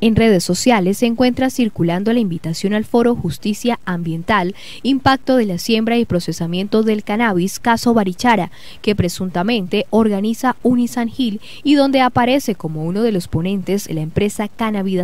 En redes sociales se encuentra circulando la invitación al foro Justicia Ambiental, Impacto de la Siembra y Procesamiento del Cannabis, caso Barichara, que presuntamente organiza Unisan y donde aparece como uno de los ponentes la empresa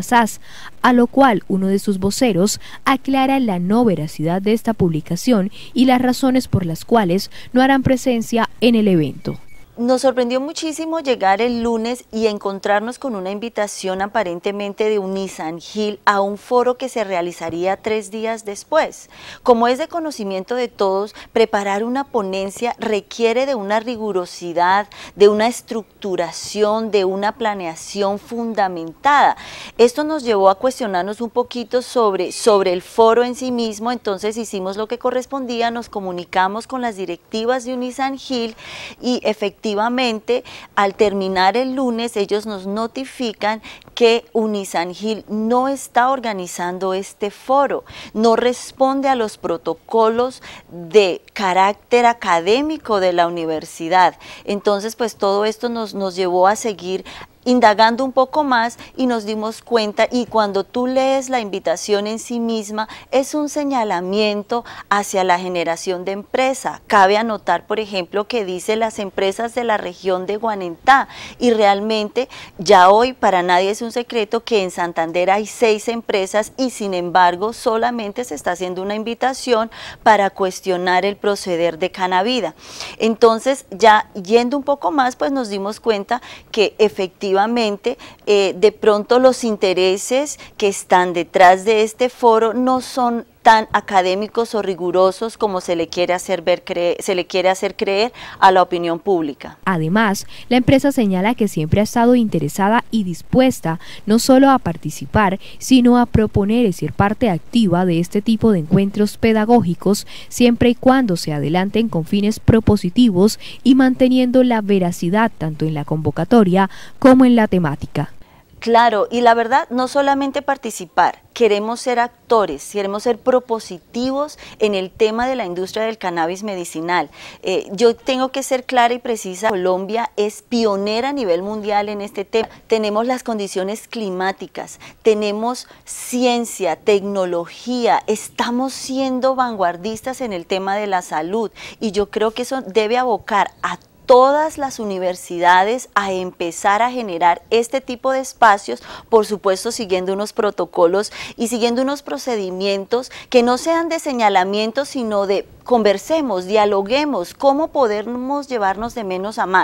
sas a lo cual uno de sus voceros aclara la no veracidad de esta publicación y las razones por las cuales no harán presencia en el evento. Nos sorprendió muchísimo llegar el lunes y encontrarnos con una invitación aparentemente de Unisan Gil a un foro que se realizaría tres días después. Como es de conocimiento de todos, preparar una ponencia requiere de una rigurosidad, de una estructuración, de una planeación fundamentada. Esto nos llevó a cuestionarnos un poquito sobre, sobre el foro en sí mismo, entonces hicimos lo que correspondía, nos comunicamos con las directivas de Unisan Gil y efectivamente efectivamente al terminar el lunes ellos nos notifican que Gil no está organizando este foro, no responde a los protocolos de carácter académico de la universidad. Entonces, pues todo esto nos, nos llevó a seguir indagando un poco más y nos dimos cuenta y cuando tú lees la invitación en sí misma es un señalamiento hacia la generación de empresa. Cabe anotar, por ejemplo, que dice las empresas de la región de Guanentá y realmente ya hoy para nadie es un secreto que en Santander hay seis empresas y sin embargo solamente se está haciendo una invitación para cuestionar el proceder de Canavida. Entonces ya yendo un poco más pues nos dimos cuenta que efectivamente eh, de pronto los intereses que están detrás de este foro no son tan académicos o rigurosos como se le quiere hacer, ver se le quiere hacer creer a la opinión pública. Además, la empresa señala que siempre ha estado interesada y dispuesta no solo a participar, sino a proponer y ser parte activa de este tipo de encuentros pedagógicos, siempre y cuando se adelanten con fines propositivos y manteniendo la veracidad tanto en la convocatoria como en la temática. Claro, y la verdad, no solamente participar, queremos ser actores, queremos ser propositivos en el tema de la industria del cannabis medicinal. Eh, yo tengo que ser clara y precisa, Colombia es pionera a nivel mundial en este tema. Tenemos las condiciones climáticas, tenemos ciencia, tecnología, estamos siendo vanguardistas en el tema de la salud y yo creo que eso debe abocar a todos todas las universidades a empezar a generar este tipo de espacios, por supuesto siguiendo unos protocolos y siguiendo unos procedimientos que no sean de señalamiento, sino de conversemos, dialoguemos, cómo podemos llevarnos de menos a más.